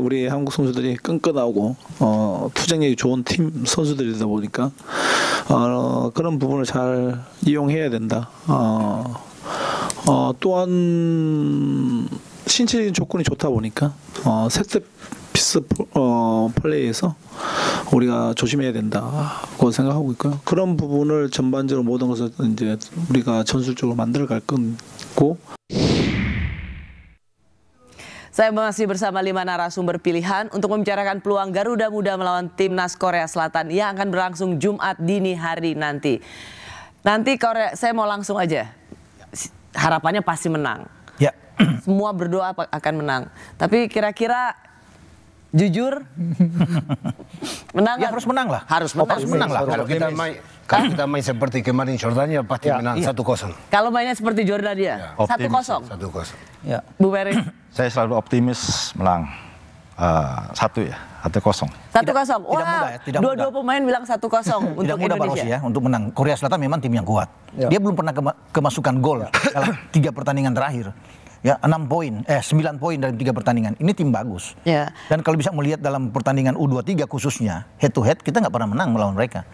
우리 한국 선수들이 끈끈하고 어, 투쟁력이 좋은 팀 선수들이다 보니까 어, 그런 부분을 잘 이용해야 된다. 어, 어, 또한 신체적인 조건이 좋다 보니까 어, 세트 피스 어, 플레이에서 우리가 조심해야 된다고 생각하고 있고요. 그런 부분을 전반적으로 모든 것을 이제 우리가 전술적으로 만들어 갈 거고 Saya masih bersama lima narasumber pilihan untuk membicarakan peluang Garuda Muda melawan timnas Korea Selatan yang akan berlangsung Jumat dini hari nanti. Nanti Korea, saya mau langsung aja. Harapannya pasti menang. Ya. Semua berdoa akan menang. Tapi kira-kira Jujur, menang. Ya harus menang lah. Harus menang. Oh, harus menang lah. Kalau kita main, kalau kita main seperti kemarin Jordania pasti ya, menang iya. satu iya. kosong. Kalau mainnya seperti Jordania ya. satu kosong. Satu kosong. Ya. Bu Ferry Saya selalu optimis menang uh, satu ya satu kosong. Satu kosong. Wah, tidak mudah ya, dua-dua pemain bilang satu kosong untuk tidak mudah Indonesia. ya untuk menang. Korea Selatan memang tim yang kuat. Ya. Dia belum pernah kema kemasukan gol ya. dalam tiga pertandingan terakhir ya enam poin eh sembilan poin dari tiga pertandingan. Ini tim bagus. Yeah. Dan kalau bisa melihat dalam pertandingan U23 khususnya head to head kita nggak pernah menang melawan mereka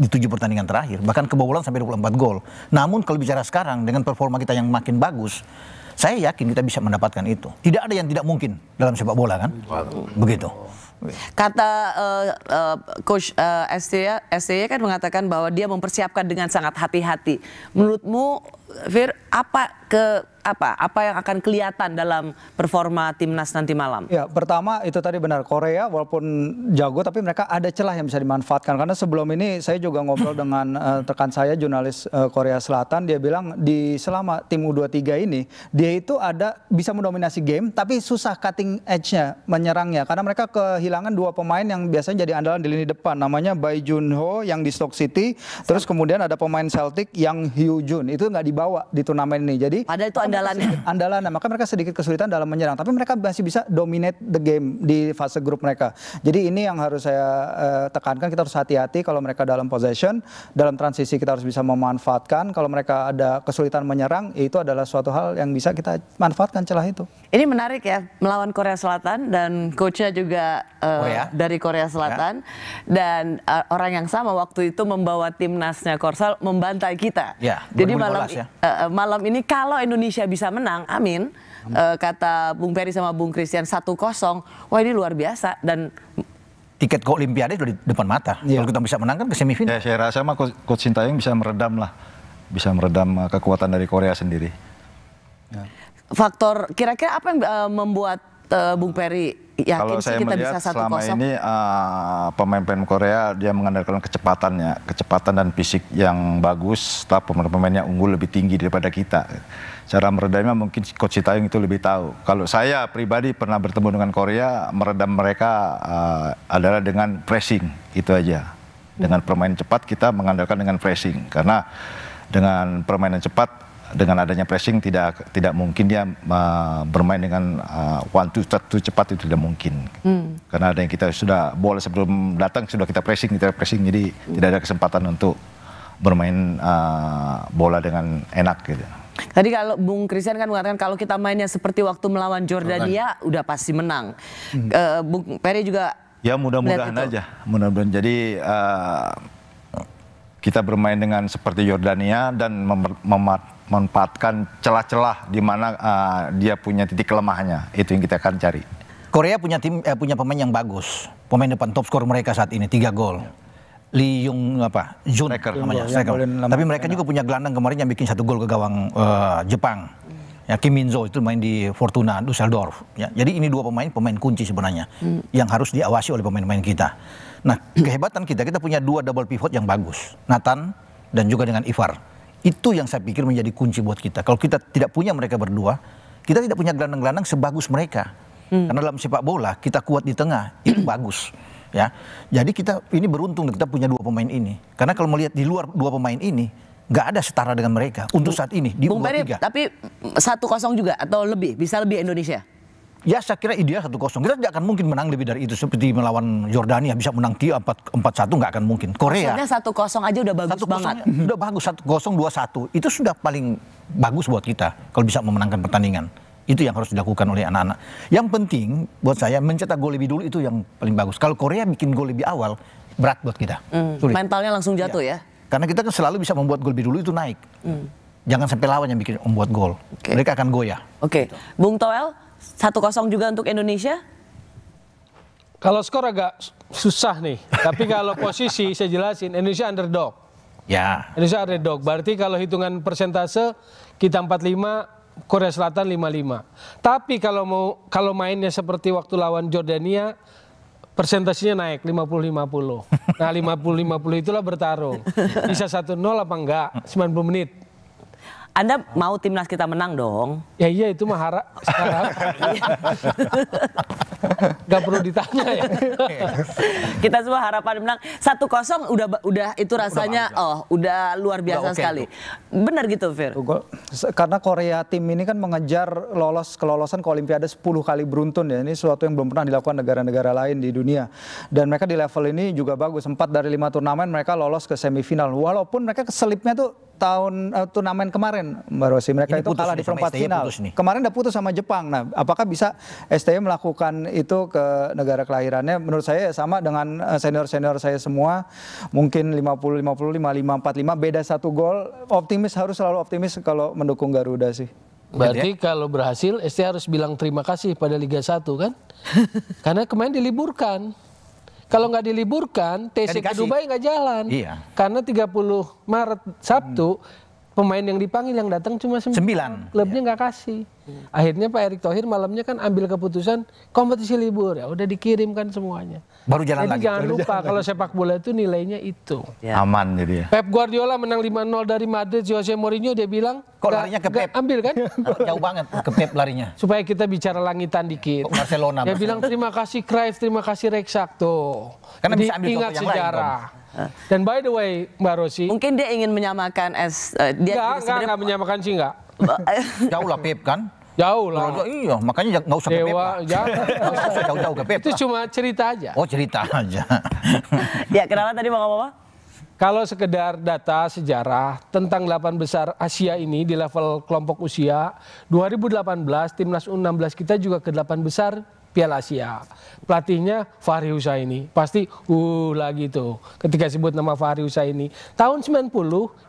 di tujuh pertandingan terakhir bahkan kebobolan sampai 24 gol. Namun kalau bicara sekarang dengan performa kita yang makin bagus saya yakin kita bisa mendapatkan itu. Tidak ada yang tidak mungkin dalam sepak bola kan? Begitu. Kata uh, uh, coach uh, STY, STY kan mengatakan bahwa dia mempersiapkan dengan sangat hati-hati. Menurutmu Fir, apa ke apa apa yang akan kelihatan dalam performa timnas nanti malam? Ya, pertama itu tadi benar Korea walaupun jago tapi mereka ada celah yang bisa dimanfaatkan karena sebelum ini saya juga ngobrol dengan uh, rekan saya jurnalis uh, Korea Selatan dia bilang di selama tim U23 ini dia itu ada bisa mendominasi game tapi susah cutting edge-nya menyerangnya karena mereka kehilangan dua pemain yang biasanya jadi andalan di lini depan namanya Bai Junho yang di Stoke City terus kemudian ada pemain Celtic yang Hyo Jun itu nggak di bawa di turnamen ini. Jadi ada itu andalannya. Andalannya, maka mereka sedikit kesulitan dalam menyerang, tapi mereka masih bisa dominate the game di fase grup mereka. Jadi ini yang harus saya uh, tekankan kita harus hati-hati kalau mereka dalam possession, dalam transisi kita harus bisa memanfaatkan. Kalau mereka ada kesulitan menyerang, itu adalah suatu hal yang bisa kita manfaatkan celah itu. Ini menarik ya melawan Korea Selatan dan coachnya juga uh, oh ya? dari Korea ya. Selatan ya? dan uh, orang yang sama waktu itu membawa timnasnya Korsel membantai kita. Ya, Jadi malam ya uh, malam ini kalau Indonesia bisa menang, amin. Uh, kata Bung Peri sama Bung Christian satu kosong, wah ini luar biasa dan tiket ke Olimpiade sudah di depan mata. Yeah. Kalau kita bisa menang kan ke semifinal. Ya, saya rasa mah Coach Sintayong bisa meredam lah, bisa meredam kekuatan dari Korea sendiri. Ya. Faktor kira-kira apa yang uh, membuat uh, Bung Peri yakin kalau saya kita melihat bisa selama ini uh, eh, pemain-pemain Korea dia mengandalkan kecepatannya, kecepatan dan fisik yang bagus, tapi pemain-pemainnya unggul lebih tinggi daripada kita. Cara meredamnya mungkin coach Sintayong itu lebih tahu. Kalau saya pribadi pernah bertemu dengan Korea, meredam mereka uh, adalah dengan pressing itu aja. Dengan permainan cepat kita mengandalkan dengan pressing karena dengan permainan cepat dengan adanya pressing tidak tidak mungkin dia uh, bermain dengan uh, one two satu cepat itu tidak mungkin hmm. karena ada yang kita sudah bola sebelum datang sudah kita pressing kita pressing jadi hmm. tidak ada kesempatan untuk bermain uh, bola dengan enak gitu. Tadi kalau Bung Christian kan mengatakan kalau kita mainnya seperti waktu melawan Jordania udah pasti menang. Hmm. Uh, Bung Peri juga Ya mudah-mudahan aja, mudah-mudahan. Jadi ah, kita bermain dengan seperti Yordania dan memanfaatkan celah-celah di mana uh, dia punya titik kelemahannya. Itu yang kita akan cari. Korea punya tim eh, punya pemain yang bagus. Pemain depan top skor mereka saat ini tiga gol. Lee Yung apa? Jun striker, namanya Tapi mereka enak. juga punya gelandang kemarin yang bikin satu gol ke gawang uh, Jepang. Ya, Kim Min itu main di Fortuna Dusseldorf. Ya, jadi ini dua pemain pemain kunci sebenarnya hmm. yang harus diawasi oleh pemain-pemain kita. Nah, kehebatan kita, kita punya dua double pivot yang bagus, Nathan dan juga dengan Ivar. Itu yang saya pikir menjadi kunci buat kita. Kalau kita tidak punya mereka berdua, kita tidak punya gelandang-gelandang sebagus mereka. Hmm. Karena dalam sepak bola kita kuat di tengah, itu bagus. Ya, jadi kita ini beruntung kita punya dua pemain ini. Karena kalau melihat di luar dua pemain ini, nggak ada setara dengan mereka untuk saat ini di Bung u tapi satu kosong juga atau lebih bisa lebih Indonesia ya saya kira ideal 1-0. Kita tidak akan mungkin menang lebih dari itu seperti melawan Jordania bisa menang 4-1 nggak akan mungkin. Korea. Sebenarnya 1-0 aja udah bagus banget. Sudah ya. bagus 1-0 2-1. Itu sudah paling bagus buat kita kalau bisa memenangkan pertandingan. Itu yang harus dilakukan oleh anak-anak. Yang penting buat saya mencetak gol lebih dulu itu yang paling bagus. Kalau Korea bikin gol lebih awal berat buat kita. Hmm. Sulit. Mentalnya langsung iya. jatuh ya. ya. Karena kita kan selalu bisa membuat gol lebih dulu itu naik. Hmm. Jangan sampai lawan yang bikin membuat gol. Okay. Mereka akan goyah. Oke. Okay. Gitu. Bung Toel, satu kosong juga untuk Indonesia? Kalau skor agak susah nih, tapi kalau posisi saya jelasin Indonesia underdog. Ya. Indonesia underdog. Berarti kalau hitungan persentase kita 45, Korea Selatan 55. Tapi kalau mau kalau mainnya seperti waktu lawan Jordania persentasenya naik 50-50. Nah, 50-50 itulah bertarung. Bisa 1-0 apa enggak 90 menit. Anda mau timnas kita menang dong? Ya iya itu mah harap sekarang. Gak perlu ditanya ya. kita semua harapan menang satu kosong udah udah itu rasanya udah oh udah luar biasa udah okay. sekali. Benar gitu Fir. Karena Korea tim ini kan mengejar lolos kelolosan ke Olimpiade 10 kali beruntun ya. Ini suatu yang belum pernah dilakukan negara-negara lain di dunia. Dan mereka di level ini juga bagus. Empat dari lima turnamen mereka lolos ke semifinal. Walaupun mereka keselipnya tuh tahun uh, turnamen kemarin Mbak Rosi mereka Ini itu kalah di perempat final. Nih. Kemarin udah putus sama Jepang. Nah, apakah bisa STY melakukan itu ke negara kelahirannya? Menurut saya sama dengan eh, senior-senior saya semua. Mungkin 50 50 55 45 beda satu gol. Optimis harus selalu optimis kalau mendukung Garuda sih. Berarti ya? kalau berhasil, ST harus bilang terima kasih pada Liga 1 kan? Karena kemarin diliburkan. Kalau nggak diliburkan, TC ke Dubai nggak jalan. Iya. Karena 30 Maret Sabtu hmm pemain yang dipanggil yang datang cuma sembilan. Klubnya iya. nggak kasih. Akhirnya Pak Erick Thohir malamnya kan ambil keputusan kompetisi libur ya udah dikirimkan semuanya. Baru jalan jadi lagi. jangan Baru lupa jalan kalau lagi. sepak bola itu nilainya itu. Ya. Aman jadi ya. Pep Guardiola menang 5-0 dari Madrid Jose Mourinho dia bilang kok larinya ke Pep. Ambil kan? Jauh banget ke Pep larinya. Supaya kita bicara langitan dikit. oh, Barcelona. Dia bilang terima kasih Cruyff, terima kasih Rexak tuh. Karena jadi, bisa ambil ingat sejarah. Lain, Eh. Dan by the way, Mbak Rosi. Mungkin dia ingin menyamakan es. Uh, dia enggak, enggak, enggak menyamakan sih enggak. Jauh lah Pip kan? Jauh lah. Jauh, iya, makanya nggak usah Dewa, ke Nggak usah jauh-jauh ke Pep. Itu cuma cerita aja. Oh, cerita aja. ya, kenapa tadi mau ngomong apa? Kalau sekedar data sejarah tentang delapan besar Asia ini di level kelompok usia, 2018 timnas U16 kita juga ke delapan besar Piala Asia. Pelatihnya Fahri Husaini. Pasti uh lagi tuh ketika sebut nama Fahri Husaini. Tahun 90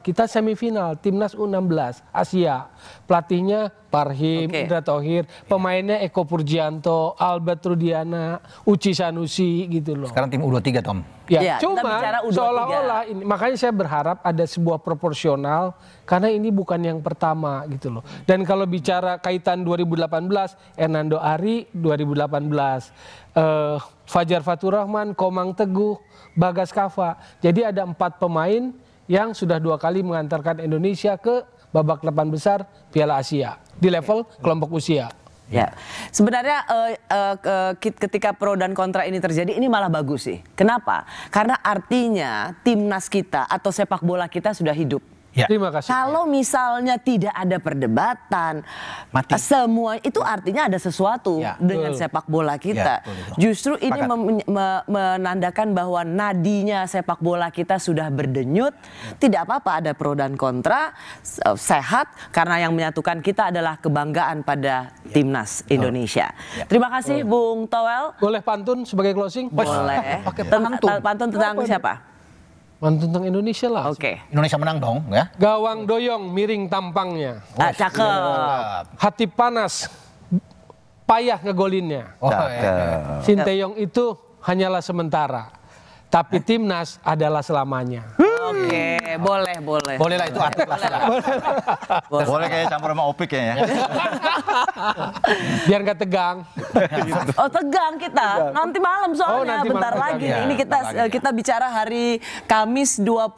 kita semifinal Timnas U16 Asia. Pelatihnya Parhim, okay. Indra Tohir, pemainnya Eko Purjianto, Albert Rudiana, Uci Sanusi gitu loh. Sekarang tim U23 Tom. Ya, ya cuma seolah-olah ini makanya saya berharap ada sebuah proporsional karena ini bukan yang pertama gitu loh. Dan kalau bicara kaitan 2018, Hernando Ari 2018, eh, Fajar Faturrahman, Komang Teguh, Bagas Kava. Jadi ada empat pemain yang sudah dua kali mengantarkan Indonesia ke babak delapan besar Piala Asia di level kelompok usia. Ya. ya, sebenarnya uh, uh, ketika pro dan kontra ini terjadi, ini malah bagus sih. Kenapa? Karena artinya timnas kita atau sepak bola kita sudah hidup Ya. Terima kasih. Kalau misalnya tidak ada perdebatan, Mati. semua itu artinya ada sesuatu ya. dengan sepak bola ya, kita. Ya, Justru ini menandakan bahwa nadinya sepak bola kita sudah berdenyut. Ya. Tidak apa-apa ada pro dan kontra, eh, sehat karena yang menyatukan kita adalah kebanggaan pada ya. timnas Indonesia. Ya. Terima kasih Boleh. Bung Toel. Boleh pantun sebagai closing? Boleh. Pakai pantun. Pantun tentang siapa? Tentang Indonesia lah. Oke. Okay. Indonesia menang dong, ya. Gawang doyong miring tampangnya. Ah, cakep. Iya, iya. Hati panas payah ngegolinnya. Oh, ya. Sinteyong itu hanyalah sementara. Tapi eh. timnas adalah selamanya. Oke. Okay. Oke, boleh, boleh. Boleh lah itu atlet lah. Boleh, boleh kayak campur sama Opik ya. Biar nggak tegang. oh, tegang kita. Nanti malam soalnya oh, nanti bentar malam lagi. Ya, ini kita lagi. kita bicara hari Kamis 25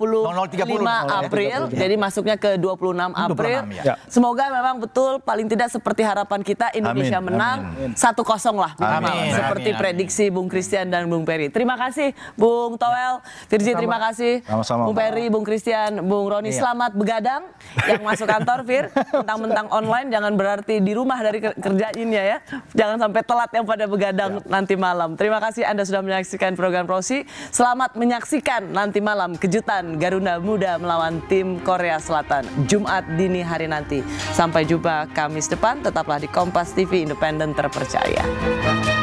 April. Jadi masuknya ke 26 April. 26, ya. Semoga memang betul paling tidak seperti harapan kita Indonesia amin, menang satu kosong lah Amin. amin, seperti amin, prediksi Bung Christian dan Bung Peri. Terima kasih Bung Toel, Virji. Ya. terima kasih. Sama-sama. Bung Peri, Bung Christian Christian, Bung Roni, iya. selamat begadang yang masuk kantor, Fir. Tentang-tentang online, jangan berarti di rumah dari kerjainnya ya. Jangan sampai telat yang pada begadang ya. nanti malam. Terima kasih Anda sudah menyaksikan program Rosi. Selamat menyaksikan nanti malam kejutan Garuda Muda melawan tim Korea Selatan. Jumat dini hari nanti. Sampai jumpa Kamis depan, tetaplah di Kompas TV Independen Terpercaya.